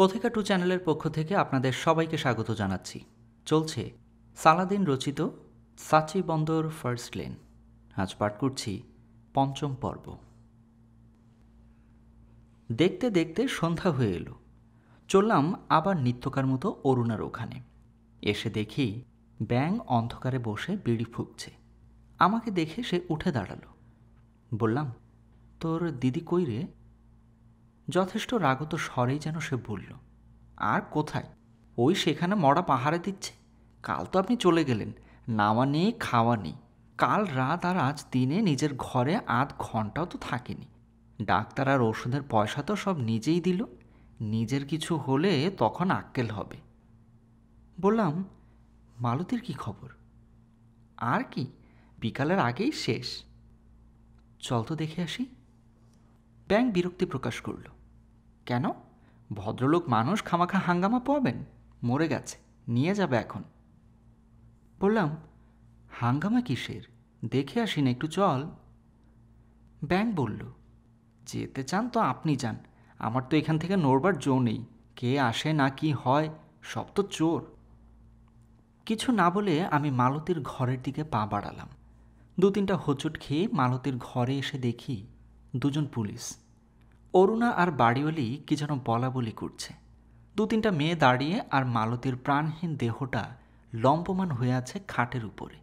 কথিকা টু চ্যানেলের পক্ষ থেকে আপনাদের সবাইকে স্বাগত জানাচ্ছি চলছে সালাদিন রচিত সাচি বন্দর ফার্স্ট লেন আজ পাঠ করছি পঞ্চম পর্ব দেখতে দেখতে সন্ধ্যা হয়ে এলো চললাম আবার নিত্যকার মতো অরুণার ওখানে এসে দেখি ব্যাং অন্ধকারে বসে বিড়ি ফুঁকছে আমাকে দেখে সে উঠে দাঁড়ালো বললাম তোর দিদি কই রে যথেষ্ট রাগত স্বরেই যেন সে বলল আর কোথায় ওই সেখানে মরা পাহাড়ে দিচ্ছে কাল তো আপনি চলে গেলেন নামা নেই খাওয়া নেই কাল রাত আর আজ দিনে নিজের ঘরে আধ ঘন্টাও তো থাকেনি ডাক্তার আর ওষুধের পয়সা তো সব নিজেই দিল নিজের কিছু হলে তখন আক্কেল হবে বললাম মালতির কি খবর আর কি বিকালের আগেই শেষ চল তো দেখে আসি ব্যাংক বিরক্তি প্রকাশ করলো কেন ভদ্রলোক মানুষ খামাখা হাঙ্গামা পাবেন মরে গেছে নিয়ে যাবে এখন বললাম হাঙ্গামা কিসের দেখে আসি না একটু চল ব্যাংক বলল যেতে চান তো আপনি যান আমার তো এখান থেকে নড়বার জো নেই কে আসে না কি হয় সব তো চোর কিছু না বলে আমি মালতির ঘরের দিকে পা বাড়ালাম দু তিনটা হোঁচট খেয়ে মালতির ঘরে এসে দেখি দুজন পুলিশ অরুণা আর বাড়িওয়ালি কি যেন বলা বলি করছে দু তিনটা মেয়ে দাঁড়িয়ে আর মালতীর প্রাণহীন দেহটা লম্পমান হয়ে আছে খাটের উপরে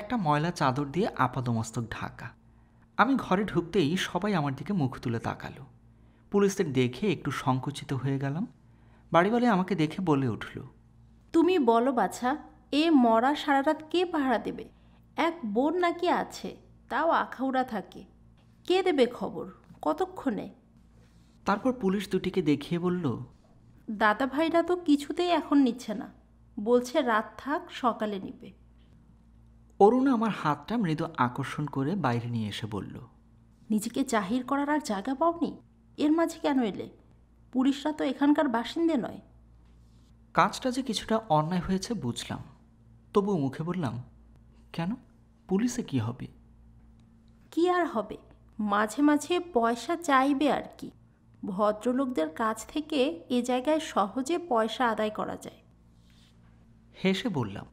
একটা ময়লা চাদর দিয়ে আপাদমস্তক ঢাকা আমি ঘরে ঢুকতেই সবাই আমার দিকে মুখ তুলে তাকালো পুলিশদের দেখে একটু সংকুচিত হয়ে গেলাম বাড়িওয়ালি আমাকে দেখে বলে উঠল তুমি বলো বাছা এ মরা সারা রাত কে পাহারা দেবে এক বোন নাকি আছে তাও আখাউড়া থাকে কে দেবে খবর কতক্ষণে তারপর পুলিশ দুটিকে দেখিয়ে বলল দাদা ভাইরা তো কিছুতেই এখন নিচ্ছে না বলছে রাত থাক সকালে নিবে অরুণ আমার হাতটা মৃদু আকর্ষণ করে বাইরে নিয়ে এসে বলল নিজেকে জাহির করার আর জায়গা পাওনি এর মাঝে কেন এলে পুলিশরা তো এখানকার বাসিন্দে নয় কাজটা যে কিছুটা অন্যায় হয়েছে বুঝলাম তবু মুখে বললাম কেন পুলিশে কি হবে কি আর হবে মাঝে মাঝে পয়সা চাইবে আর কি ভদ্রলোকদের কাছ থেকে এ জায়গায় সহজে পয়সা আদায় করা যায় হেসে বললাম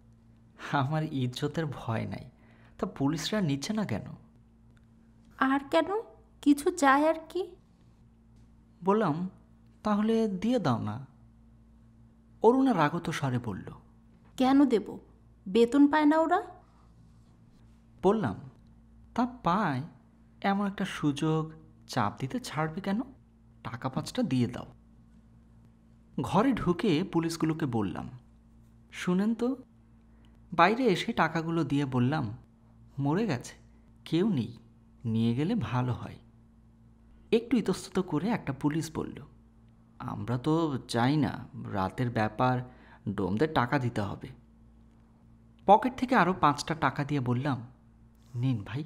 আমার ইজ্জতের ভয় নাই তা পুলিশরা নিচ্ছে না কেন আর কেন কিছু চায় আর কি বললাম তাহলে দিয়ে দাও না অরুণা রাগত স্বরে বলল কেন দেব বেতন পায় না ওরা বললাম তা পায় এমন একটা সুযোগ চাপ দিতে ছাড়বে কেন টাকা পাঁচটা দিয়ে দাও ঘরে ঢুকে পুলিশগুলোকে বললাম শুনেন তো বাইরে এসে টাকাগুলো দিয়ে বললাম মরে গেছে কেউ নেই নিয়ে গেলে ভালো হয় একটু ইতস্তত করে একটা পুলিশ বলল আমরা তো চাই না রাতের ব্যাপার ডোমদের টাকা দিতে হবে পকেট থেকে আরও পাঁচটা টাকা দিয়ে বললাম নিন ভাই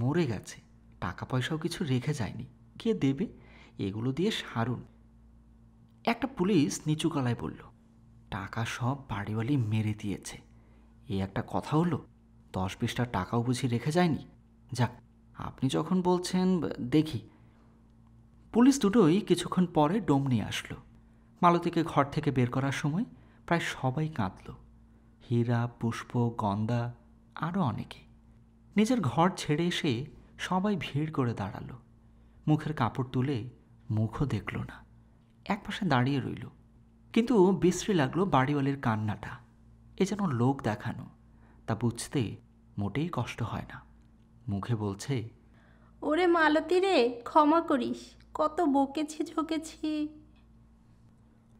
মরে গেছে টাকা পয়সাও কিছু রেখে যায়নি কে দেবে এগুলো দিয়ে সারুন একটা পুলিশ নিচু গলায় বলল টাকা সব বাড়িওয়ালি মেরে দিয়েছে এ একটা কথা হলো দশ বিশটা টাকাও বুঝি রেখে যায়নি যাক আপনি যখন বলছেন দেখি পুলিশ দুটোই কিছুক্ষণ পরে ডোম নিয়ে আসলো মালতীকে ঘর থেকে বের করার সময় প্রায় সবাই কাঁদল হীরা পুষ্প গন্দা আরও অনেকে নিজের ঘর ছেড়ে এসে সবাই ভিড় করে দাঁড়ালো মুখের কাপড় তুলে মুখও দেখল না এক পাশে দাঁড়িয়ে রইল কিন্তু বিশ্রী লাগলো বাড়িওয়ালির কান্নাটা এ যেন লোক দেখানো তা বুঝতে মোটেই কষ্ট হয় না মুখে বলছে ওরে মালতী রে ক্ষমা করিস কত বকেছি ঝোঁকেছি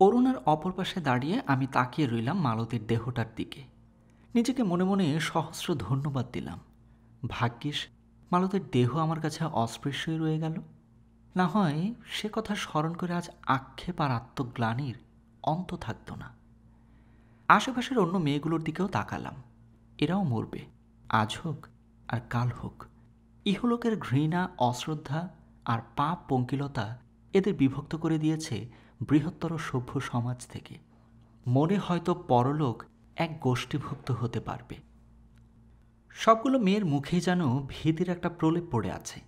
অরুণার অপর পাশে দাঁড়িয়ে আমি তাকিয়ে রইলাম মালতীর দেহটার দিকে নিজেকে মনে মনে সহস্র ধন্যবাদ দিলাম ভাগ্যিস মালতীর দেহ আমার কাছে অস্পৃশ্যই রয়ে গেল না হয় সে কথা স্মরণ করে আজ আক্ষেপ আর আত্মগ্লানির অন্ত থাকতো না আশেপাশের অন্য মেয়েগুলোর দিকেও তাকালাম এরাও মরবে আজ হোক আর কাল হোক ইহলোকের ঘৃণা অশ্রদ্ধা আর পাপ পঙ্কিলতা এদের বিভক্ত করে দিয়েছে বৃহত্তর সভ্য সমাজ থেকে মনে হয়তো পরলোক এক গোষ্ঠীভুক্ত হতে পারবে সবগুলো মেয়ের মুখে যেন ভীতির একটা প্রলেপ পড়ে আছে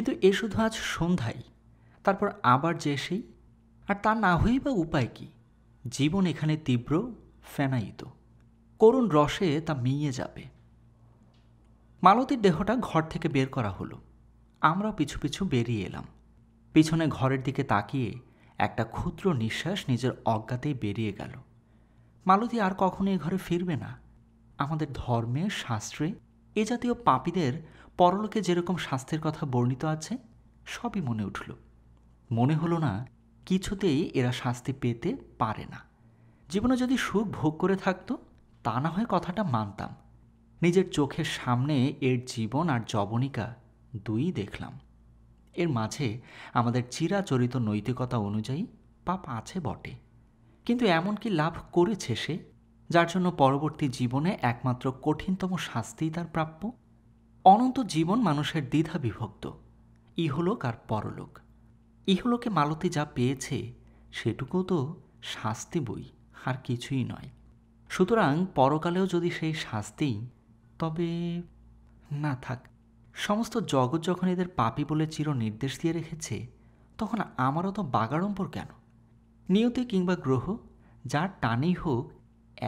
কিন্তু এ শুধু আজ সন্ধ্যায় তারপর আবার যে সেই আর তা না হয়েই বা উপায় কি জীবন এখানে তীব্র ফেনায়িত করুণ রসে তা মিয়ে যাবে মালতীর দেহটা ঘর থেকে বের করা হলো আমরাও পিছু পিছু বেরিয়ে এলাম পিছনে ঘরের দিকে তাকিয়ে একটা ক্ষুদ্র নিঃশ্বাস নিজের অজ্ঞাতেই বেরিয়ে গেল মালতী আর কখনো এ ঘরে ফিরবে না আমাদের ধর্মে শাস্ত্রে এ জাতীয় পাপীদের পরলোকে যেরকম শাস্তির কথা বর্ণিত আছে সবই মনে উঠল মনে হলো না কিছুতেই এরা শাস্তি পেতে পারে না জীবনে যদি সুখ ভোগ করে থাকতো তা না হয় কথাটা মানতাম নিজের চোখের সামনে এর জীবন আর জবনিকা দুই দেখলাম এর মাঝে আমাদের চিরাচরিত নৈতিকতা অনুযায়ী পাপ আছে বটে কিন্তু এমন কি লাভ করেছে সে যার জন্য পরবর্তী জীবনে একমাত্র কঠিনতম শাস্তিই তার প্রাপ্য অনন্ত জীবন মানুষের দ্বিধা বিভক্ত ইহলোক আর পরলোক ইহলোকে মালতী যা পেয়েছে সেটুকু তো শাস্তি বই আর কিছুই নয় সুতরাং পরকালেও যদি সেই শাস্তি তবে না থাক সমস্ত জগৎ যখন এদের পাপি বলে চির নির্দেশ দিয়ে রেখেছে তখন আমারও তো বাগাড়ম্বর কেন নিয়তি কিংবা গ্রহ যার টানেই হোক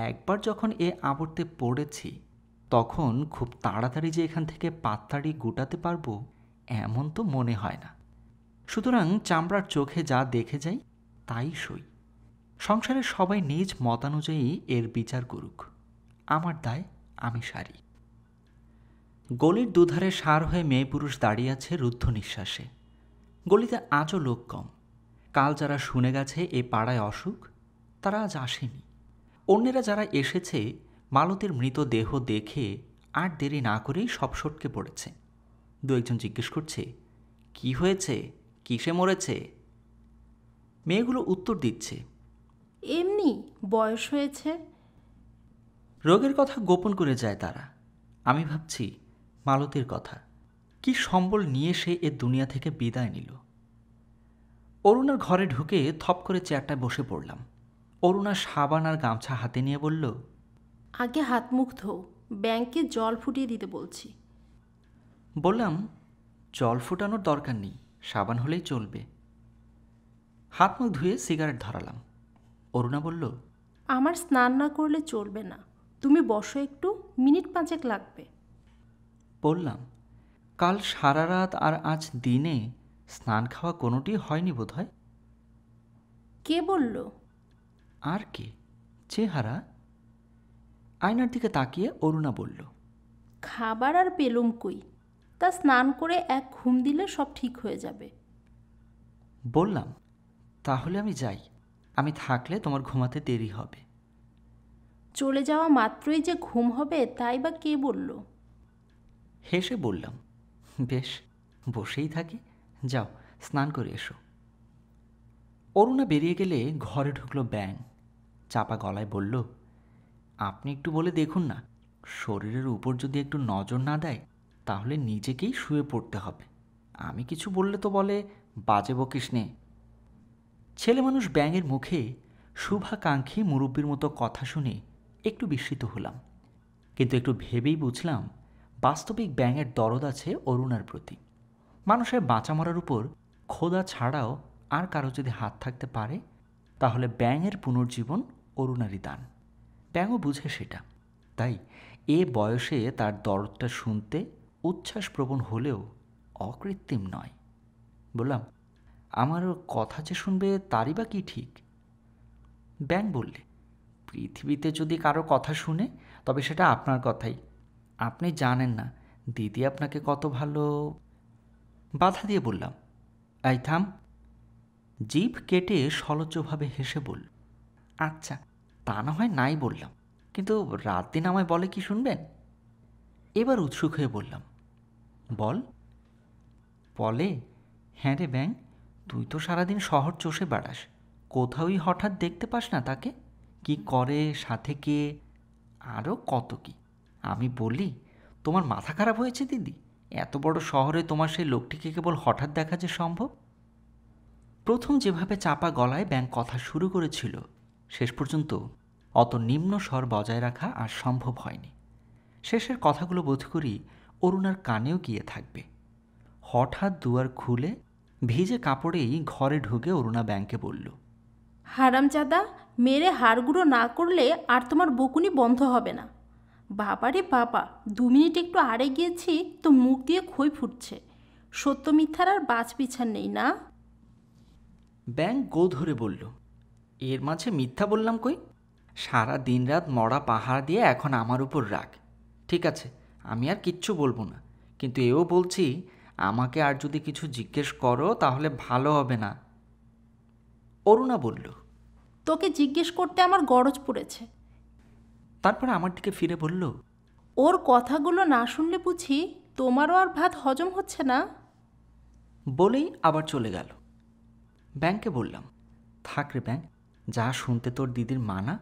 একবার যখন এ আবর্তে পড়েছি তখন খুব তাড়াতাড়ি যে এখান থেকে পাত্তাড়ি গুটাতে পারবো এমন তো মনে হয় না সুতরাং চামড়ার চোখে যা দেখে যাই তাই সই সংসারের সবাই নিজ মতানুযায়ী এর বিচার করুক আমার দায় আমি সারি গলির দুধারে সার হয়ে মেয়ে পুরুষ দাঁড়িয়ে আছে রুদ্ধ নিঃশ্বাসে গলিতে আজও লোক কম কাল যারা শুনে গেছে এ পাড়ায় অসুখ তারা আজ আসেনি অন্যেরা যারা এসেছে মালতীর মৃতদেহ দেখে আর দেরি না করেই সব সটকে পড়েছে দু একজন জিজ্ঞেস করছে কি হয়েছে কিসে মরেছে মেয়েগুলো উত্তর দিচ্ছে এমনি বয়স হয়েছে রোগের কথা গোপন করে যায় তারা আমি ভাবছি মালতীর কথা কি সম্বল নিয়ে সে এ দুনিয়া থেকে বিদায় নিল অরুণের ঘরে ঢুকে থপ করে চেয়ারটায় বসে পড়লাম অরুণা সাবান আর গামছা হাতে নিয়ে বলল আগে হাত মুখ ধো ব্যাংকে জল ফুটিয়ে দিতে বলছি বললাম জল ফুটানোর দরকার নেই সাবান হলেই চলবে হাত মুখ ধুয়ে সিগারেট ধরালাম অরুণা বলল আমার স্নান না করলে চলবে না তুমি বসো একটু মিনিট পাঁচেক লাগবে বললাম কাল সারা রাত আর আজ দিনে স্নান খাওয়া কোনোটি হয়নি বোধ হয় কে বললো আর কে চেহারা আয়নার দিকে তাকিয়ে অরুণা বলল খাবার আর পেলুম কই তা স্নান করে এক ঘুম দিলে সব ঠিক হয়ে যাবে বললাম তাহলে আমি যাই আমি থাকলে তোমার ঘুমাতে দেরি হবে চলে যাওয়া মাত্রই যে ঘুম হবে তাই বা কে বলল হেসে বললাম বেশ বসেই থাকি যাও স্নান করে এসো অরুণা বেরিয়ে গেলে ঘরে ঢুকলো ব্যাঙ চাপা গলায় বলল আপনি একটু বলে দেখুন না শরীরের উপর যদি একটু নজর না দেয় তাহলে নিজেকেই শুয়ে পড়তে হবে আমি কিছু বললে তো বলে বাজে বকিস নে ছেলে মানুষ ব্যাঙের মুখে শুভাকাঙ্ক্ষী মুরব্বীর মতো কথা শুনে একটু বিস্মিত হলাম কিন্তু একটু ভেবেই বুঝলাম বাস্তবিক ব্যাঙের দরদ আছে অরুণার প্রতি মানুষের বাঁচা মরার উপর খোদা ছাড়াও আর কারো যদি হাত থাকতে পারে তাহলে ব্যাঙের পুনর্জীবন করুণারই দান ব্যাঙও বুঝে সেটা তাই এ বয়সে তার দরদটা শুনতে উচ্ছ্বাসপ্রবণ হলেও অকৃত্রিম নয় বললাম আমার কথা যে শুনবে তারই বা কি ঠিক ব্যাং বললে পৃথিবীতে যদি কারো কথা শুনে তবে সেটা আপনার কথাই আপনি জানেন না দিদি আপনাকে কত ভালো বাধা দিয়ে বললাম আই থাম জিভ কেটে সলজ্জভাবে হেসে বলল আচ্ছা তা না হয় নাই বললাম কিন্তু রাত দিন আমায় বলে কি শুনবেন এবার উৎসুক হয়ে বললাম বল বলে হ্যাঁ রে ব্যাং তুই তো সারাদিন শহর চষে বেড়াস কোথাওই হঠাৎ দেখতে পাস না তাকে কি করে সাথে কে আরও কত কি আমি বলি তোমার মাথা খারাপ হয়েছে দিদি এত বড় শহরে তোমার সেই লোকটিকে কেবল হঠাৎ দেখা যে সম্ভব প্রথম যেভাবে চাপা গলায় ব্যাং কথা শুরু করেছিল শেষ পর্যন্ত অত নিম্ন স্বর বজায় রাখা আর সম্ভব হয়নি শেষের কথাগুলো বোধ করি অরুণার কানেও গিয়ে থাকবে হঠাৎ দুয়ার খুলে ভিজে কাপড়েই ঘরে ঢুকে অরুণা ব্যাংকে বলল হারামজাদা মেরে হাড়গুড়ো না করলে আর তোমার বকুনি বন্ধ হবে না বাবারে বাবা দু মিনিট একটু আড়ে গিয়েছি তো মুখ দিয়ে খই ফুটছে সত্য মিথ্যার আর বাজ পিছার নেই না ব্যাংক গো ধরে বলল এর মাঝে মিথ্যা বললাম কই সারা দিন রাত মরা পাহাড় দিয়ে এখন আমার উপর রাগ ঠিক আছে আমি আর কিচ্ছু বলবো না কিন্তু এও বলছি আমাকে আর যদি কিছু জিজ্ঞেস করো তাহলে ভালো হবে না অরুণা বলল তোকে জিজ্ঞেস করতে আমার গরজ পড়েছে তারপর আমার দিকে ফিরে বলল ওর কথাগুলো না শুনলে বুঝি তোমারও আর ভাত হজম হচ্ছে না বলেই আবার চলে গেল ব্যাংকে বললাম থাক রে ব্যাংক যা শুনতে তোর দিদির মানা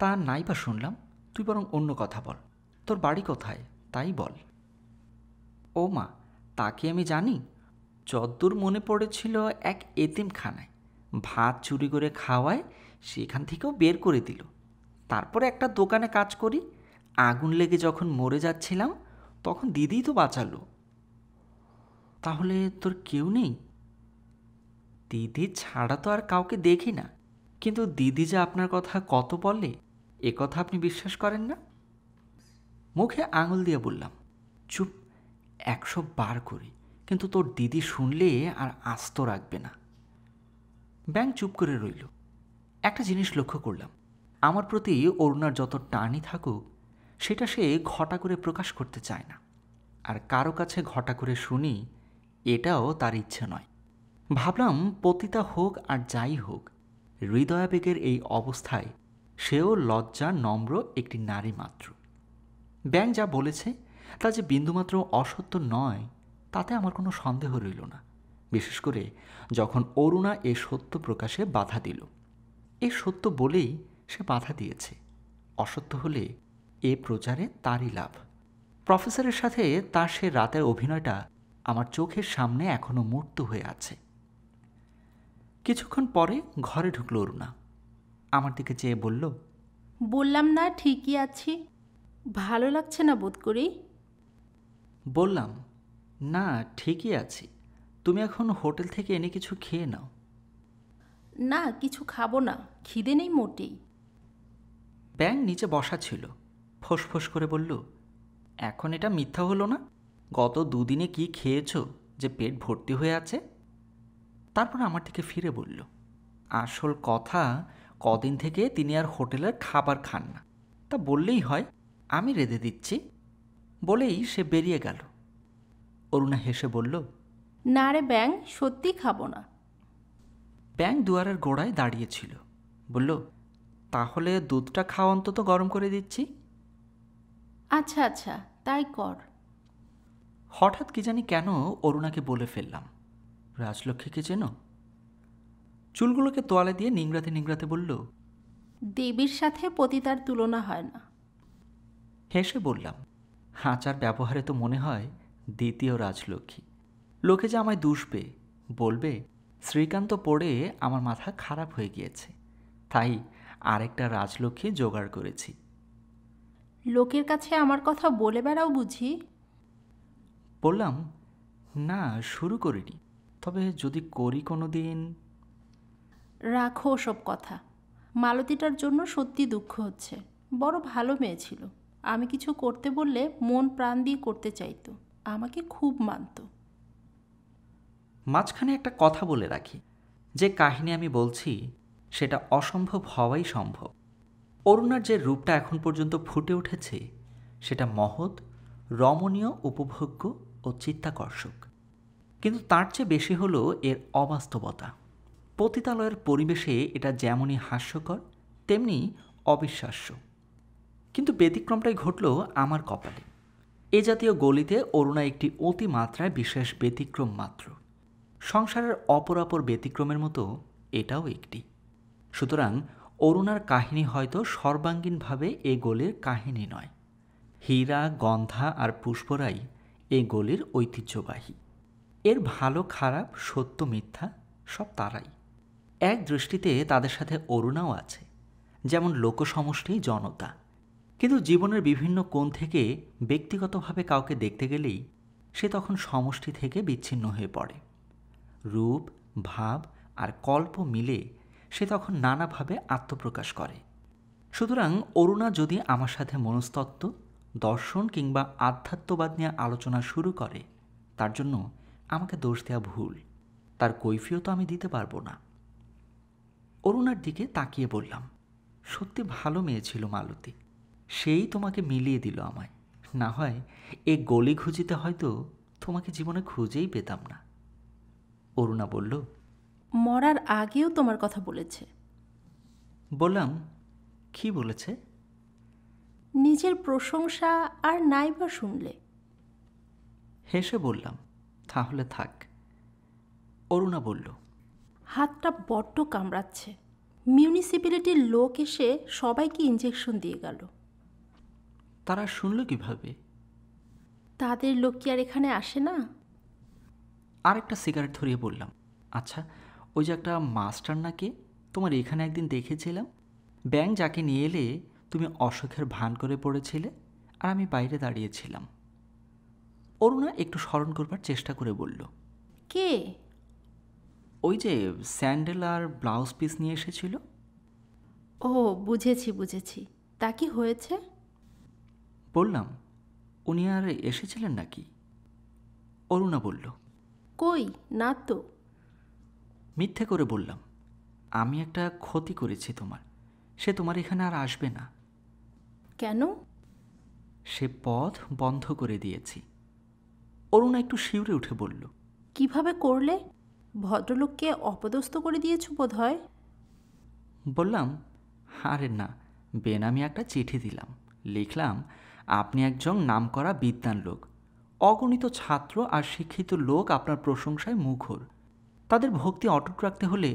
তা নাই বা শুনলাম তুই বরং অন্য কথা বল তোর বাড়ি কোথায় তাই বল ও মা তাকে আমি জানি যদ্দূর মনে পড়েছিল এক এতিমখানায় ভাত চুরি করে খাওয়ায় সেখান থেকেও বের করে দিল তারপরে একটা দোকানে কাজ করি আগুন লেগে যখন মরে যাচ্ছিলাম তখন দিদি তো বাঁচালো তাহলে তোর কেউ নেই দিদি ছাড়া তো আর কাউকে দেখি না কিন্তু দিদি যে আপনার কথা কত বলে এ কথা আপনি বিশ্বাস করেন না মুখে আঙুল দিয়ে বললাম চুপ একশো বার করি কিন্তু তোর দিদি শুনলে আর আস্ত রাখবে না ব্যাং চুপ করে রইল একটা জিনিস লক্ষ্য করলাম আমার প্রতি অরুণার যত টানই থাকুক সেটা সে ঘটা করে প্রকাশ করতে চায় না আর কারো কাছে ঘটা করে শুনি এটাও তার ইচ্ছে নয় ভাবলাম পতিতা হোক আর যাই হোক হৃদয়াবেগের এই অবস্থায় সেও লজ্জা নম্র একটি নারী মাত্র ব্যাং যা বলেছে তা যে বিন্দুমাত্র অসত্য নয় তাতে আমার কোনো সন্দেহ রইল না বিশেষ করে যখন অরুণা এ সত্য প্রকাশে বাধা দিল এ সত্য বলেই সে বাধা দিয়েছে অসত্য হলে এ প্রচারে তারই লাভ প্রফেসরের সাথে তার সে রাতের অভিনয়টা আমার চোখের সামনে এখনও মূর্ত হয়ে আছে কিছুক্ষণ পরে ঘরে ঢুকল অরুণা আমার দিকে চেয়ে বলল বললাম না ঠিকই আছি ভালো লাগছে না বোধ করি বললাম না ঠিকই আছি তুমি এখন হোটেল থেকে এনে কিছু খেয়ে নাও না কিছু খাবো না খিদে নেই মোটেই ব্যাং নিচে বসা ছিল ফোঁস করে বলল এখন এটা মিথ্যা হলো না গত দুদিনে কি খেয়েছ যে পেট ভর্তি হয়ে আছে তারপর আমার থেকে ফিরে বলল আসল কথা কদিন থেকে তিনি আর হোটেলের খাবার খান না তা বললেই হয় আমি রেঁধে দিচ্ছি বলেই সে বেরিয়ে গেল অরুণা হেসে বলল না রে ব্যাং সত্যি খাবো না ব্যাং দুয়ারের গোড়ায় দাঁড়িয়েছিল বলল তাহলে দুধটা খাওয়া অন্তত গরম করে দিচ্ছি আচ্ছা আচ্ছা তাই কর হঠাৎ কি জানি কেন অরুণাকে বলে ফেললাম রাজলক্ষ্মীকে চেনো চুলগুলোকে তোয়ালে দিয়ে নিংড়াতে নিংড়াতে বলল দেবীর সাথে পতিতার তুলনা হয় না হেসে বললাম আচার ব্যবহারে তো মনে হয় দ্বিতীয় রাজলক্ষ্মী লোকে যে আমায় দুষবে বলবে শ্রীকান্ত পড়ে আমার মাথা খারাপ হয়ে গিয়েছে তাই আরেকটা রাজলক্ষ্মী জোগাড় করেছি লোকের কাছে আমার কথা বলে বেড়াও বুঝি বললাম না শুরু করিনি তবে যদি করি কোনো দিন রাখো সব কথা মালতীটার জন্য সত্যি দুঃখ হচ্ছে বড় ভালো মেয়ে ছিল আমি কিছু করতে বললে মন প্রাণ দিয়ে করতে চাইতো আমাকে খুব মানত মাঝখানে একটা কথা বলে রাখি যে কাহিনী আমি বলছি সেটা অসম্ভব হওয়াই সম্ভব অরুণার যে রূপটা এখন পর্যন্ত ফুটে উঠেছে সেটা মহৎ রমণীয় উপভোগ্য ও চিত্তাকর্ষক কিন্তু তার চেয়ে বেশি হলো এর অবাস্তবতা পতিতালয়ের পরিবেশে এটা যেমনই হাস্যকর তেমনি অবিশ্বাস্য কিন্তু ব্যতিক্রমটাই ঘটল আমার কপালে এ জাতীয় গলিতে অরুণা একটি অতিমাত্রায় বিশেষ ব্যতিক্রম মাত্র সংসারের অপরাপর ব্যতিক্রমের মতো এটাও একটি সুতরাং অরুণার কাহিনী হয়তো সর্বাঙ্গীনভাবে এ গলির কাহিনী নয় হীরা গন্ধা আর পুষ্পরাই এ গলির ঐতিহ্যবাহী এর ভালো খারাপ সত্য মিথ্যা সব তারাই এক দৃষ্টিতে তাদের সাথে অরুণাও আছে যেমন লোকসমষ্টি জনতা কিন্তু জীবনের বিভিন্ন কোণ থেকে ব্যক্তিগতভাবে কাউকে দেখতে গেলেই সে তখন সমষ্টি থেকে বিচ্ছিন্ন হয়ে পড়ে রূপ ভাব আর কল্প মিলে সে তখন নানাভাবে আত্মপ্রকাশ করে সুতরাং অরুণা যদি আমার সাথে মনস্তত্ত্ব দর্শন কিংবা আধ্যাত্মবাদ নিয়ে আলোচনা শুরু করে তার জন্য আমাকে দোষ দেওয়া ভুল তার তো আমি দিতে পারবো না অরুণার দিকে তাকিয়ে বললাম সত্যি ভালো মেয়ে ছিল মালতী সেই তোমাকে মিলিয়ে দিল আমায় না হয় এ গলি খুঁজিতে হয়তো তোমাকে জীবনে খুঁজেই পেতাম না অরুণা বলল মরার আগেও তোমার কথা বলেছে বললাম কি বলেছে নিজের প্রশংসা আর নাই বা শুনলে হেসে বললাম তাহলে থাক অরুণা বলল হাতটা বড্ড কামড়াচ্ছে মিউনিসিপ্যালিটির লোক এসে সবাইকে ইঞ্জেকশন দিয়ে গেল তারা শুনলো কিভাবে তাদের লোক কি আর এখানে আসে না আরেকটা সিগারেট ধরিয়ে বললাম আচ্ছা ওই যে একটা মাস্টার নাকি তোমার এখানে একদিন দেখেছিলাম ব্যাংক যাকে নিয়ে এলে তুমি অসুখের ভান করে পড়েছিলে আর আমি বাইরে দাঁড়িয়েছিলাম অরুণা একটু স্মরণ করবার চেষ্টা করে বলল কে ওই যে স্যান্ডেল আর ব্লাউজ পিস নিয়ে এসেছিল ও বুঝেছি বুঝেছি তা কি হয়েছে বললাম উনি আর এসেছিলেন নাকি অরুণা বলল কই না তো মিথ্যে করে বললাম আমি একটা ক্ষতি করেছি তোমার সে তোমার এখানে আর আসবে না কেন সে পথ বন্ধ করে দিয়েছি অরুণা একটু শিউরে উঠে বলল কিভাবে করলে ভদ্রলোককে অপদস্থ করে দিয়েছ বোধ হয় বললাম আরে না বেনামি একটা চিঠি দিলাম লিখলাম আপনি একজন নামকরা বিদ্যান লোক অগণিত ছাত্র আর শিক্ষিত লোক আপনার প্রশংসায় মুখর তাদের ভক্তি অটুট রাখতে হলে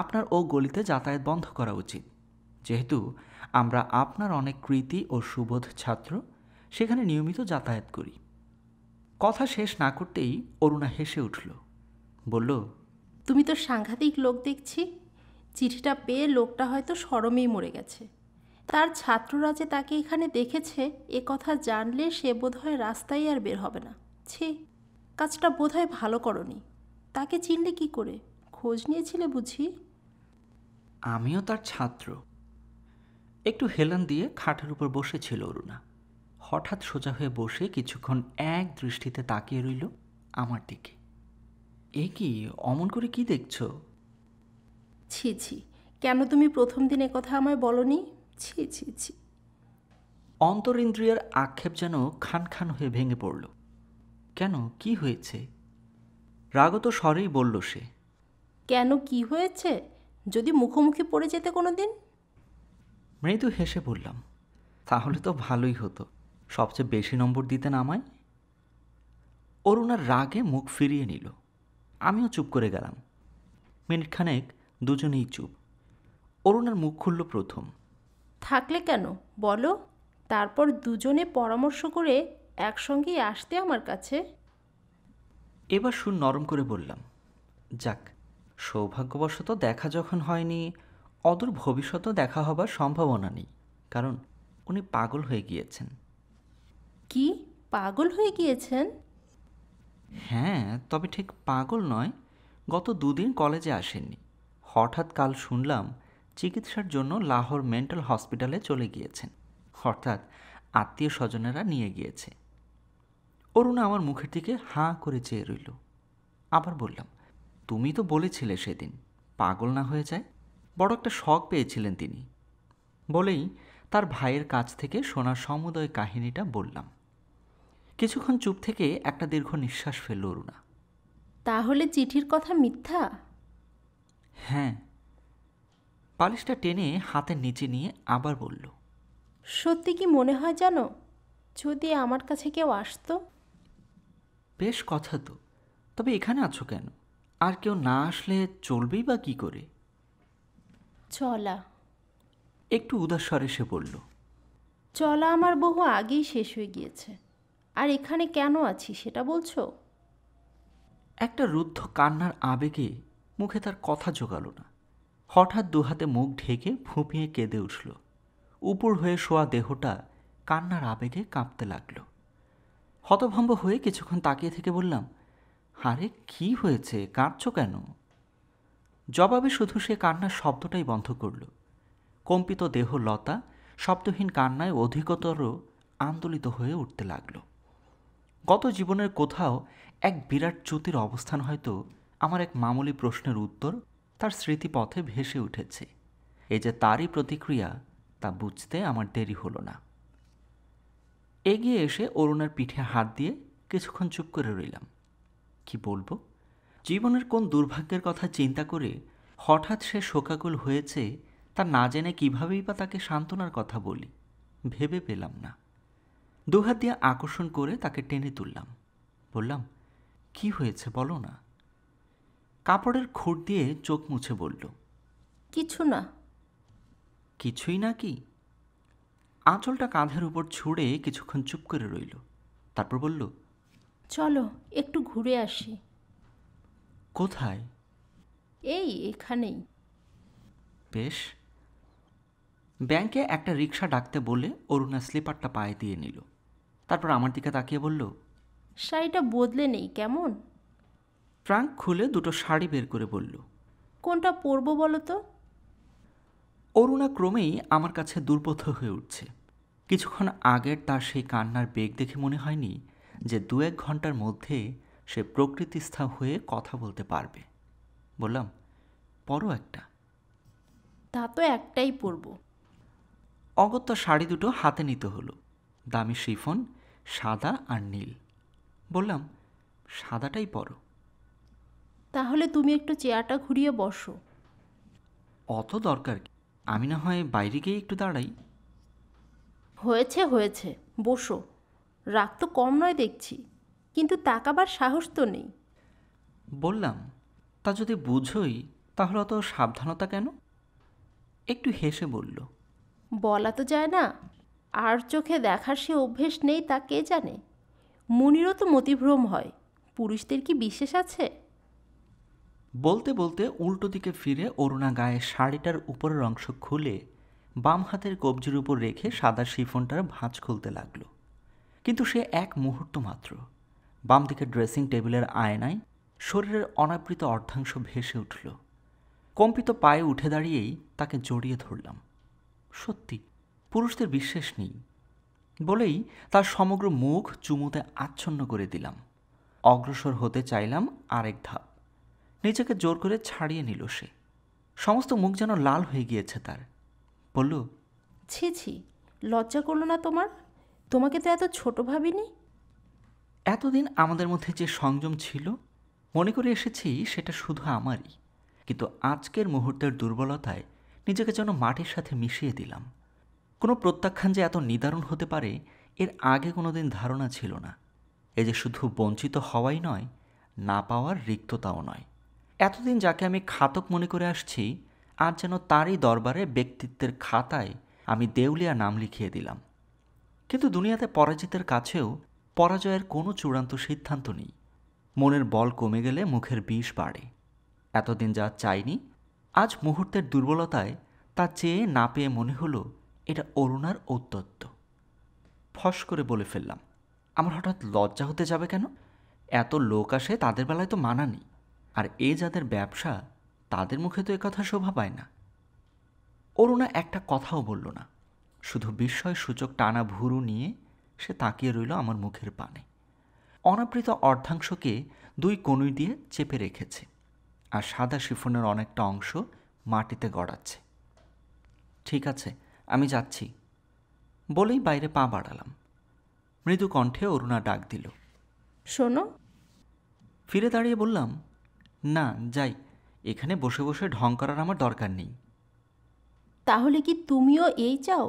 আপনার ও গলিতে যাতায়াত বন্ধ করা উচিত যেহেতু আমরা আপনার অনেক কৃতি ও সুবোধ ছাত্র সেখানে নিয়মিত যাতায়াত করি কথা শেষ না করতেই অরুণা হেসে উঠল বলল তুমি তো সাংঘাতিক লোক দেখছি চিঠিটা পেয়ে লোকটা হয়তো সরমেই মরে গেছে তার ছাত্ররা যে তাকে এখানে দেখেছে এ কথা জানলে সে বোধহয় রাস্তায় আর বের হবে না ছি কাজটা বোধহয় ভালো করনি তাকে চিনলে কি করে খোঁজ নিয়েছিলে বুঝি আমিও তার ছাত্র একটু হেলান দিয়ে খাটের উপর বসেছিল অরুণা হঠাৎ সোজা হয়ে বসে কিছুক্ষণ এক দৃষ্টিতে তাকিয়ে রইল আমার দিকে এ কি অমন করে কি দেখছো ছি ছি কেন তুমি প্রথম দিনে কথা আমায় বলনি ছি ছি ছি অন্তরিন্দ্রিয়ার আক্ষেপ যেন খান খান হয়ে ভেঙে পড়ল কেন কি হয়েছে রাগত স্বরেই বলল সে কেন কি হয়েছে যদি মুখোমুখি পড়ে যেতে কোনো দিন মৃদু হেসে বললাম তাহলে তো ভালোই হতো সবচেয়ে বেশি নম্বর দিতেন আমায় অরুণার রাগে মুখ ফিরিয়ে নিল আমিও চুপ করে গেলাম মিনিটখানেক দুজনেই চুপ অরুণার মুখ খুলল প্রথম থাকলে কেন বলো তারপর দুজনে পরামর্শ করে একসঙ্গেই আসতে আমার কাছে এবার সুর নরম করে বললাম যাক সৌভাগ্যবশত দেখা যখন হয়নি অদূর ভবিষ্যতেও দেখা হবার সম্ভাবনা নেই কারণ উনি পাগল হয়ে গিয়েছেন কি পাগল হয়ে গিয়েছেন হ্যাঁ তবে ঠিক পাগল নয় গত দুদিন কলেজে আসেননি হঠাৎ কাল শুনলাম চিকিৎসার জন্য লাহোর মেন্টাল হসপিটালে চলে গিয়েছেন অর্থাৎ আত্মীয় স্বজনেরা নিয়ে গিয়েছে অরুণা আমার মুখের দিকে হাঁ করে চেয়ে রইল আবার বললাম তুমি তো বলেছিলে সেদিন পাগল না হয়ে যায় বড় একটা শখ পেয়েছিলেন তিনি বলেই তার ভাইয়ের কাছ থেকে শোনা সমুদয় কাহিনীটা বললাম কিছুক্ষণ চুপ থেকে একটা দীর্ঘ নিঃশ্বাস ফেলল অরুণা তাহলে চিঠির কথা মিথ্যা হ্যাঁ পালিশটা টেনে হাতের নিচে নিয়ে আবার বলল সত্যি কি মনে হয় জানো যদি আমার কাছে কেউ আসতো বেশ কথা তো তবে এখানে আছো কেন আর কেউ না আসলে চলবেই বা কি করে চলা একটু উদাস স্বরে সে বলল চলা আমার বহু আগেই শেষ হয়ে গিয়েছে আর এখানে কেন আছি সেটা বলছো একটা রুদ্ধ কান্নার আবেগে মুখে তার কথা জোগালো না হঠাৎ দুহাতে মুখ ঢেকে ফুঁপিয়ে কেঁদে উঠল উপর হয়ে শোয়া দেহটা কান্নার আবেগে কাঁপতে লাগল হতভম্ব হয়ে কিছুক্ষণ তাকিয়ে থেকে বললাম আরে কি হয়েছে কাঁদছ কেন জবাবে শুধু সে কান্নার শব্দটাই বন্ধ করল কম্পিত দেহ লতা শব্দহীন কান্নায় অধিকতর আন্দোলিত হয়ে উঠতে লাগলো গত জীবনের কোথাও এক বিরাট চ্যুতির অবস্থান হয়তো আমার এক মামুলি প্রশ্নের উত্তর তার স্মৃতিপথে ভেসে উঠেছে এই যে তারই প্রতিক্রিয়া তা বুঝতে আমার দেরি হলো না এগিয়ে এসে অরুণের পিঠে হাত দিয়ে কিছুক্ষণ চুপ করে রইলাম কি বলবো জীবনের কোন দুর্ভাগ্যের কথা চিন্তা করে হঠাৎ সে শোকাকুল হয়েছে তা না জেনে কীভাবেই বা তাকে সান্ত্বনার কথা বলি ভেবে পেলাম না দুহাত দিয়ে আকর্ষণ করে তাকে টেনে তুললাম বললাম কি হয়েছে বলো না কাপড়ের খুঁট দিয়ে চোখ মুছে বলল কিছু না কিছুই না কি আঁচলটা কাঁধের উপর ছুঁড়ে কিছুক্ষণ চুপ করে রইল তারপর বলল চলো একটু ঘুরে আসি কোথায় এই এখানেই বেশ ব্যাংকে একটা রিক্সা ডাকতে বলে অরুণা স্লিপারটা পায়ে দিয়ে নিল তারপর আমার দিকে তাকিয়ে বলল শাড়িটা বদলে নেই কেমন ট্রাঙ্ক খুলে দুটো শাড়ি বের করে বলল কোনটা পরবো বলো তো অরুণা ক্রমেই আমার কাছে দুর্বোধ হয়ে উঠছে কিছুক্ষণ আগের তার সেই কান্নার বেগ দেখে মনে হয়নি যে দু এক ঘন্টার মধ্যে সে প্রকৃতিস্থা হয়ে কথা বলতে পারবে বললাম পরো একটা তা তো একটাই পরব অগত্য শাড়ি দুটো হাতে নিতে হলো দামি শিফন সাদা আর নীল বললাম সাদাটাই পরো তাহলে তুমি একটু চেয়ারটা ঘুরিয়ে বসো অত দরকার কি আমি না হয় বাইরে গিয়ে একটু দাঁড়াই হয়েছে হয়েছে বসো রাগ তো কম নয় দেখছি কিন্তু তাকাবার সাহস তো নেই বললাম তা যদি বুঝোই তাহলে অত সাবধানতা কেন একটু হেসে বলল বলা তো যায় না আর চোখে দেখার সে অভ্যেস নেই তা কে জানে মুনিরও তো মতিভ্রম হয় পুরুষদের কি বিশেষ আছে বলতে বলতে উল্টো দিকে ফিরে অরুণা গায়ে শাড়িটার উপরের অংশ খুলে বাম হাতের কবজির উপর রেখে সাদা শিফনটার ভাঁজ খুলতে লাগলো কিন্তু সে এক মুহূর্ত মাত্র বাম দিকে ড্রেসিং টেবিলের আয়নায় শরীরের অনাবৃত অর্ধাংশ ভেসে উঠল কম্পিত পায়ে উঠে দাঁড়িয়েই তাকে জড়িয়ে ধরলাম সত্যি পুরুষদের বিশ্বাস নেই বলেই তার সমগ্র মুখ চুমুতে আচ্ছন্ন করে দিলাম অগ্রসর হতে চাইলাম আরেক ধাপ নিজেকে জোর করে ছাড়িয়ে নিল সে সমস্ত মুখ যেন লাল হয়ে গিয়েছে তার বলল ছি ছি লজ্জা করলো না তোমার তোমাকে তো এত ছোট ভাবিনি এতদিন আমাদের মধ্যে যে সংযম ছিল মনে করে এসেছি সেটা শুধু আমারই কিন্তু আজকের মুহূর্তের দুর্বলতায় নিজেকে যেন মাটির সাথে মিশিয়ে দিলাম কোনো প্রত্যাখ্যান যে এত নিদারুণ হতে পারে এর আগে কোনোদিন ধারণা ছিল না এ যে শুধু বঞ্চিত হওয়াই নয় না পাওয়ার রিক্ততাও নয় এতদিন যাকে আমি খাতক মনে করে আসছি আজ যেন তারই দরবারে ব্যক্তিত্বের খাতায় আমি দেউলিয়া নাম লিখিয়ে দিলাম কিন্তু দুনিয়াতে পরাজিতের কাছেও পরাজয়ের কোনো চূড়ান্ত সিদ্ধান্ত নেই মনের বল কমে গেলে মুখের বিষ বাড়ে এতদিন যা চাইনি আজ মুহূর্তের দুর্বলতায় তা চেয়ে না পেয়ে মনে হলো এটা অরুণার ঔদ্ধত্য ফস করে বলে ফেললাম আমার হঠাৎ লজ্জা হতে যাবে কেন এত লোক আসে তাদের বেলায় তো মানা নেই আর এ যাদের ব্যবসা তাদের মুখে তো কথা শোভা পায় না অরুণা একটা কথাও বলল না শুধু বিস্ময় সূচক টানা ভুরু নিয়ে সে তাকিয়ে রইল আমার মুখের পানে অনাবৃত অর্ধাংশকে দুই কনুই দিয়ে চেপে রেখেছে আর সাদা শিফনের অনেকটা অংশ মাটিতে গড়াচ্ছে ঠিক আছে আমি যাচ্ছি বলেই বাইরে পা বাড়ালাম মৃদু কণ্ঠে অরুণা ডাক দিল শোনো ফিরে দাঁড়িয়ে বললাম না যাই এখানে বসে বসে ঢং করার আমার দরকার নেই তাহলে কি তুমিও এই চাও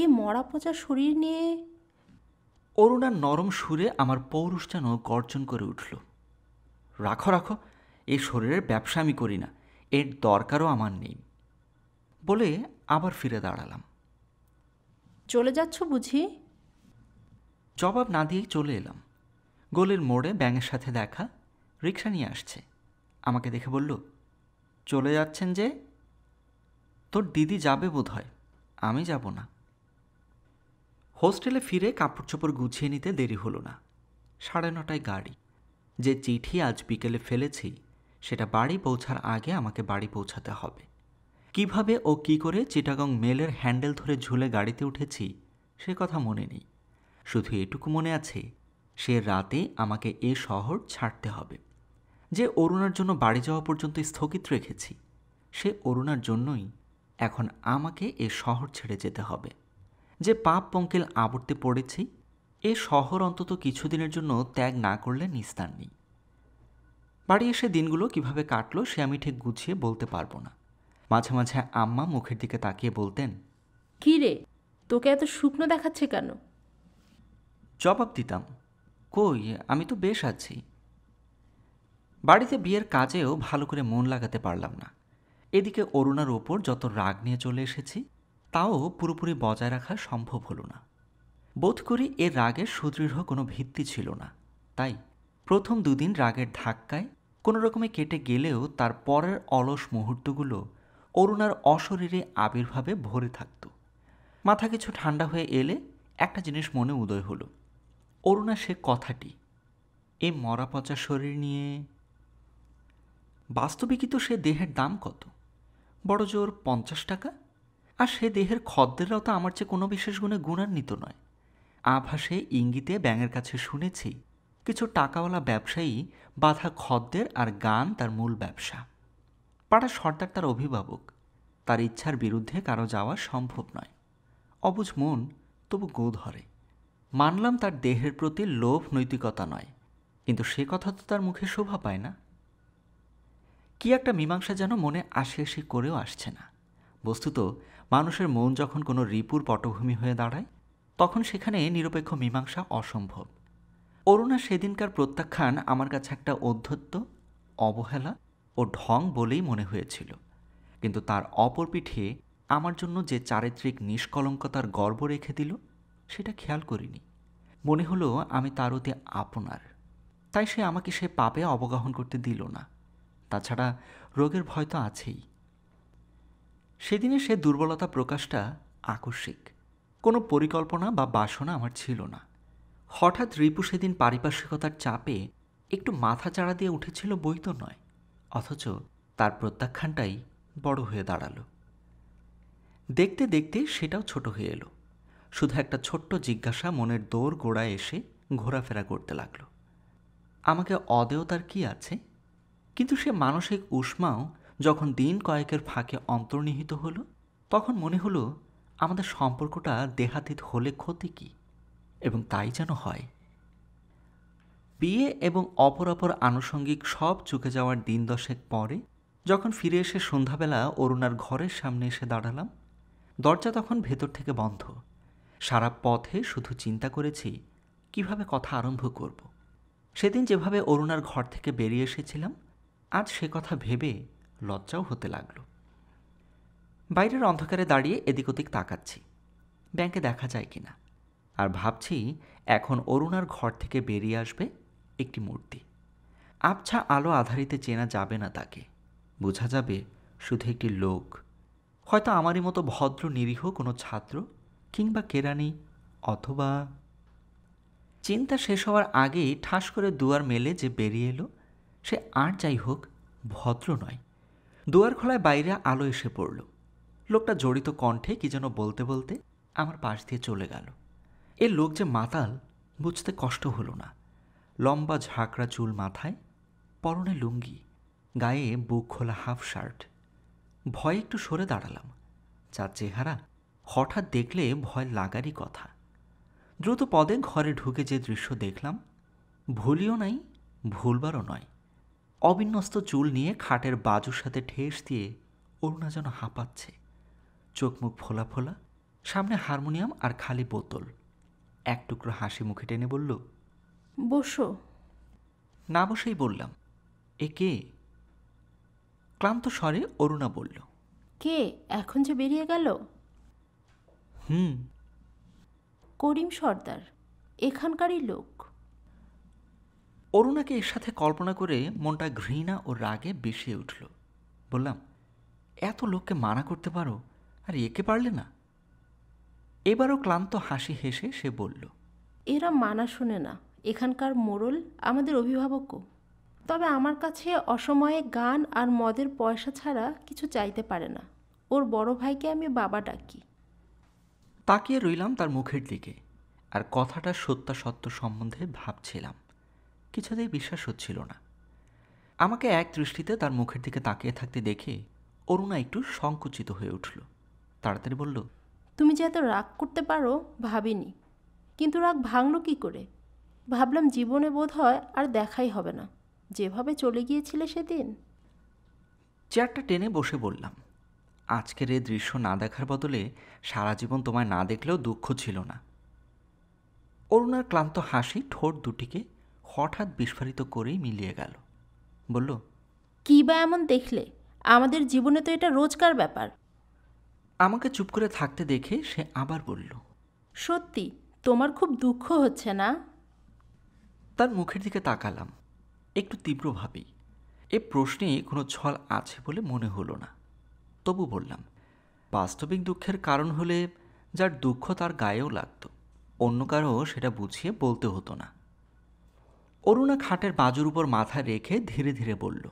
এই মরা পচা শরীর নিয়ে অরুণার নরম সুরে আমার পৌরুষ যেন গর্জন করে উঠল রাখো রাখো এ শরীরের ব্যবসা আমি করি না এর দরকারও আমার নেই বলে আবার ফিরে দাঁড়ালাম চলে যাচ্ছ বুঝি জবাব না দিয়েই চলে এলাম গোলের মোড়ে ব্যাঙের সাথে দেখা রিক্সা নিয়ে আসছে আমাকে দেখে বলল চলে যাচ্ছেন যে তোর দিদি যাবে বোধ হয় আমি যাব না হোস্টেলে ফিরে কাপড় চোপড় গুছিয়ে নিতে দেরি হলো না সাড়ে নটায় গাড়ি যে চিঠি আজ বিকেলে ফেলেছি সেটা বাড়ি পৌঁছার আগে আমাকে বাড়ি পৌঁছাতে হবে কিভাবে ও কি করে চিটাগং মেলের হ্যান্ডেল ধরে ঝুলে গাড়িতে উঠেছি সে কথা মনে নেই শুধু এটুকু মনে আছে সে রাতে আমাকে এ শহর ছাড়তে হবে যে অরুণার জন্য বাড়ি যাওয়া পর্যন্ত স্থগিত রেখেছি সে অরুণার জন্যই এখন আমাকে এ শহর ছেড়ে যেতে হবে যে পাপ পঙ্কেল আবর্তে পড়েছি এ শহর অন্তত কিছুদিনের জন্য ত্যাগ না করলে নিস্তার নেই বাড়ি এসে দিনগুলো কিভাবে কাটলো সে আমি ঠিক গুছিয়ে বলতে পারবো না মাঝে মাঝে আম্মা মুখের দিকে তাকিয়ে বলতেন কী রে তোকে এত শুকনো দেখাচ্ছে কেন জবাব দিতাম কই আমি তো বেশ আছি বাড়িতে বিয়ের কাজেও ভালো করে মন লাগাতে পারলাম না এদিকে অরুণার ওপর যত রাগ নিয়ে চলে এসেছি তাও পুরোপুরি বজায় রাখা সম্ভব হলো না বোধ করি এ রাগের সুদৃঢ় কোনো ভিত্তি ছিল না তাই প্রথম দুদিন রাগের ধাক্কায় কোনো রকমে কেটে গেলেও তার পরের অলস মুহূর্তগুলো অরুণার অশরীরে আবির্ভাবে ভরে থাকত মাথা কিছু ঠান্ডা হয়ে এলে একটা জিনিস মনে উদয় হলো অরুণা সে কথাটি এ মরা পচা শরীর নিয়ে বাস্তবিকই তো সে দেহের দাম কত বড় জোর পঞ্চাশ টাকা আর সে দেহের খদ্দেররাও তো আমার চেয়ে কোনো বিশেষ গুণে গুণান্বিত নয় আভাসে ইঙ্গিতে ব্যাঙের কাছে শুনেছি কিছু টাকাওয়ালা ব্যবসায়ী বাধা খদ্দের আর গান তার মূল ব্যবসা পাড়ার সর্দার তার অভিভাবক তার ইচ্ছার বিরুদ্ধে কারো যাওয়া সম্ভব নয় অবুজ মন তবু গো ধরে মানলাম তার দেহের প্রতি লোভ নৈতিকতা নয় কিন্তু সে কথা তো তার মুখে শোভা পায় না কি একটা মীমাংসা যেন মনে আসে এসে করেও আসছে না বস্তুত মানুষের মন যখন কোনো রিপুর পটভূমি হয়ে দাঁড়ায় তখন সেখানে নিরপেক্ষ মীমাংসা অসম্ভব অরুণা সেদিনকার প্রত্যাখ্যান আমার কাছে একটা অধ্যত্ত অবহেলা ও ঢং বলেই মনে হয়েছিল কিন্তু তার অপর পিঠে আমার জন্য যে চারিত্রিক নিষ্কলঙ্কতার গর্ব রেখে দিল সেটা খেয়াল করিনি মনে হলো আমি তার অতি আপনার তাই সে আমাকে সে পাপে অবগাহন করতে দিল না তাছাড়া রোগের ভয় তো আছেই সেদিনে সে দুর্বলতা প্রকাশটা আকস্মিক কোনো পরিকল্পনা বা বাসনা আমার ছিল না হঠাৎ রিপু সেদিন পারিপার্শ্বিকতার চাপে একটু মাথা চাড়া দিয়ে উঠেছিল বই তো নয় অথচ তার প্রত্যাখ্যানটাই বড় হয়ে দাঁড়ালো দেখতে দেখতে সেটাও ছোট হয়ে এলো শুধু একটা ছোট্ট জিজ্ঞাসা মনের দৌড় গোড়া এসে ঘোরাফেরা করতে লাগলো আমাকে অদেয়তার কি আছে কিন্তু সে মানসিক উষ্মাও যখন দিন কয়েকের ফাঁকে অন্তর্নিহিত হলো তখন মনে হলো আমাদের সম্পর্কটা দেহাতীত হলে ক্ষতি কি এবং তাই যেন হয় বিয়ে এবং অপর অপর আনুষঙ্গিক সব চুকে যাওয়ার দিন দশেক পরে যখন ফিরে এসে সন্ধ্যাবেলা অরুণার ঘরের সামনে এসে দাঁড়ালাম দরজা তখন ভেতর থেকে বন্ধ সারা পথে শুধু চিন্তা করেছি কিভাবে কথা আরম্ভ করব। সেদিন যেভাবে অরুণার ঘর থেকে বেরিয়ে এসেছিলাম আজ সে কথা ভেবে লজ্জাও হতে লাগলো বাইরের অন্ধকারে দাঁড়িয়ে এদিক ওদিক তাকাচ্ছি ব্যাংকে দেখা যায় কিনা আর ভাবছি এখন অরুণার ঘর থেকে বেরিয়ে আসবে একটি মূর্তি আবছা আলো আধারিতে চেনা যাবে না তাকে বোঝা যাবে শুধু একটি লোক হয়তো আমারই মতো ভদ্র নিরীহ কোনো ছাত্র কিংবা কেরানি অথবা চিন্তা শেষ হওয়ার আগেই ঠাস করে দুয়ার মেলে যে বেরিয়ে এলো সে আর যাই হোক ভদ্র নয় দুয়ার খোলায় বাইরে আলো এসে পড়ল লোকটা জড়িত কণ্ঠে কি যেন বলতে বলতে আমার পাশ দিয়ে চলে গেল এ লোক যে মাতাল বুঝতে কষ্ট হলো না লম্বা ঝাঁকড়া চুল মাথায় পরনে লুঙ্গি গায়ে বুক খোলা হাফ শার্ট ভয়ে একটু সরে দাঁড়ালাম যার চেহারা হঠাৎ দেখলে ভয় লাগারই কথা দ্রুত পদে ঘরে ঢুকে যে দৃশ্য দেখলাম ভুলিও নাই ভুলবারও নয় অবিন্যস্ত চুল নিয়ে খাটের বাজুর সাথে ঠেস দিয়ে অরুণা যেন হাঁপাচ্ছে চোখ মুখ ফোলা ফোলা সামনে হারমোনিয়াম আর খালি বোতল এক টুকরো হাসি মুখে টেনে বলল বসো না বসেই বললাম এ কে ক্লান্ত স্বরে অরুণা বলল কে এখন যে বেরিয়ে গেল হুম করিম সর্দার এখানকারই লোক অরুণাকে এর সাথে কল্পনা করে মনটা ঘৃণা ও রাগে বেশিয়ে উঠল বললাম এত লোককে মানা করতে পারো আর একে পারলে না এবারও ক্লান্ত হাসি হেসে সে বলল এরা মানা শুনে না এখানকার মোড়ল আমাদের অভিভাবকও তবে আমার কাছে অসময়ে গান আর মদের পয়সা ছাড়া কিছু চাইতে পারে না ওর বড় ভাইকে আমি বাবা ডাকি তাকিয়ে রইলাম তার মুখের দিকে আর কথাটা সত্যাসত্য সম্বন্ধে ভাবছিলাম কিছুতেই বিশ্বাস হচ্ছিল না আমাকে এক দৃষ্টিতে তার মুখের দিকে তাকিয়ে থাকতে দেখে অরুণা একটু সংকুচিত হয়ে উঠল তাড়াতাড়ি বলল তুমি যে এত রাগ করতে পারো ভাবিনি কিন্তু রাগ ভাঙল কী করে ভাবলাম জীবনে বোধ হয় আর দেখাই হবে না যেভাবে চলে গিয়েছিলে সেদিন চেয়ারটা টেনে বসে বললাম আজকের এই দৃশ্য না দেখার বদলে সারা জীবন তোমায় না দেখলেও দুঃখ ছিল না অরুণার ক্লান্ত হাসি ঠোঁট দুটিকে হঠাৎ বিস্ফারিত করেই মিলিয়ে গেল বলল কি বা এমন দেখলে আমাদের জীবনে তো এটা রোজকার ব্যাপার আমাকে চুপ করে থাকতে দেখে সে আবার বলল সত্যি তোমার খুব দুঃখ হচ্ছে না তার মুখের দিকে তাকালাম একটু তীব্রভাবেই এ প্রশ্নে কোনো ছল আছে বলে মনে হলো না তবু বললাম বাস্তবিক দুঃখের কারণ হলে যার দুঃখ তার গায়েও লাগতো অন্য কারো সেটা বুঝিয়ে বলতে হতো না অরুণা খাটের বাজুর উপর মাথা রেখে ধীরে ধীরে বলল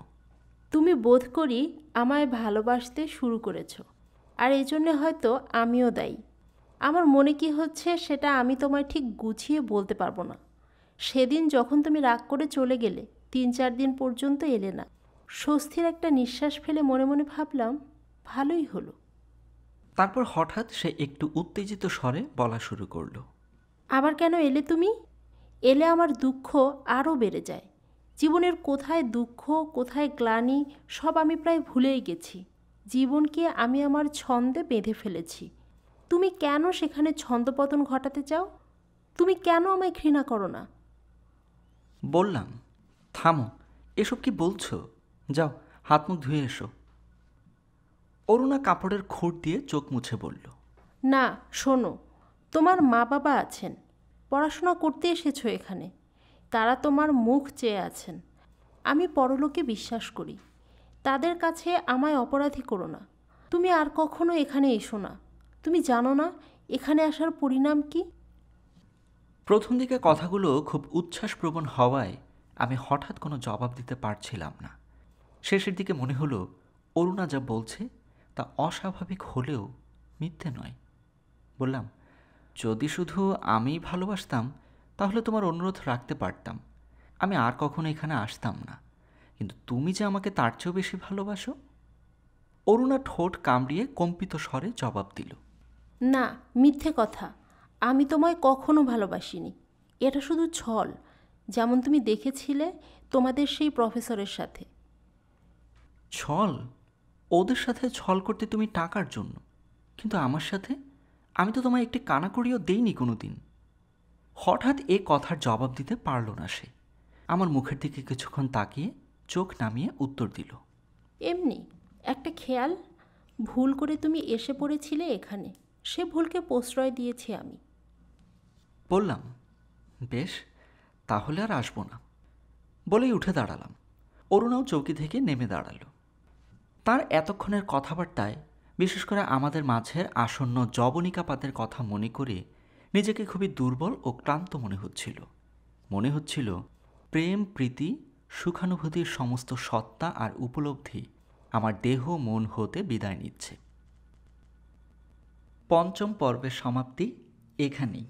তুমি বোধ করি আমায় ভালোবাসতে শুরু করেছ আর এই জন্যে হয়তো আমিও দায়ী আমার মনে কি হচ্ছে সেটা আমি তোমায় ঠিক গুছিয়ে বলতে পারবো না সেদিন যখন তুমি রাগ করে চলে গেলে তিন চার দিন পর্যন্ত এলে না স্বস্তির একটা নিঃশ্বাস ফেলে মনে মনে ভাবলাম ভালোই হলো তারপর হঠাৎ সে একটু উত্তেজিত স্বরে বলা শুরু করলো আবার কেন এলে তুমি এলে আমার দুঃখ আরও বেড়ে যায় জীবনের কোথায় দুঃখ কোথায় গ্লানি সব আমি প্রায় ভুলেই গেছি জীবনকে আমি আমার ছন্দে বেঁধে ফেলেছি তুমি কেন সেখানে ছন্দপতন ঘটাতে চাও তুমি কেন আমায় ঘৃণা করো না বললাম থামো এসব কি বলছো যাও হাত মুখ ধুয়ে এসো অরুণা কাপড়ের খুঁট দিয়ে চোখ মুছে বলল না শোনো তোমার মা বাবা আছেন পড়াশোনা করতে এসেছো এখানে তারা তোমার মুখ চেয়ে আছেন আমি পরলোকে বিশ্বাস করি তাদের কাছে আমায় অপরাধী করো না তুমি আর কখনো এখানে এসো না তুমি জানো না এখানে আসার পরিণাম কী প্রথম দিকে কথাগুলো খুব উচ্ছ্বাসপ্রবণ হওয়ায় আমি হঠাৎ কোনো জবাব দিতে পারছিলাম না শেষের দিকে মনে হলো অরুণা যা বলছে তা অস্বাভাবিক হলেও মিথ্যে নয় বললাম যদি শুধু আমি ভালোবাসতাম তাহলে তোমার অনুরোধ রাখতে পারতাম আমি আর কখনো এখানে আসতাম না কিন্তু তুমি যে আমাকে তার চেয়েও বেশি ভালোবাসো অরুণা ঠোঁট কামড়িয়ে কম্পিত স্বরে জবাব দিল না মিথ্যে কথা আমি তোমায় কখনো ভালোবাসিনি এটা শুধু ছল যেমন তুমি দেখেছিলে তোমাদের সেই প্রফেসরের সাথে ছল ওদের সাথে ছল করতে তুমি টাকার জন্য কিন্তু আমার সাথে আমি তো তোমায় একটি কানাকড়িও দেইনি কোনো দিন হঠাৎ এ কথার জবাব দিতে পারল না সে আমার মুখের দিকে কিছুক্ষণ তাকিয়ে চোখ নামিয়ে উত্তর দিল এমনি একটা খেয়াল ভুল করে তুমি এসে পড়েছিলে এখানে সে ভুলকে প্রশ্রয় দিয়েছি আমি বললাম বেশ তাহলে আর আসবো না বলেই উঠে দাঁড়ালাম অরুণাও চৌকি থেকে নেমে দাঁড়ালো তার এতক্ষণের কথাবার্তায় বিশেষ করে আমাদের মাঝের আসন্ন জবনিকাপাতের কথা মনে করে নিজেকে খুবই দুর্বল ও ক্লান্ত মনে হচ্ছিল মনে হচ্ছিল প্রেম প্রীতি সুখানুভূতির সমস্ত সত্তা আর উপলব্ধি আমার দেহ মন হতে বিদায় নিচ্ছে পঞ্চম পর্বের সমাপ্তি এখানেই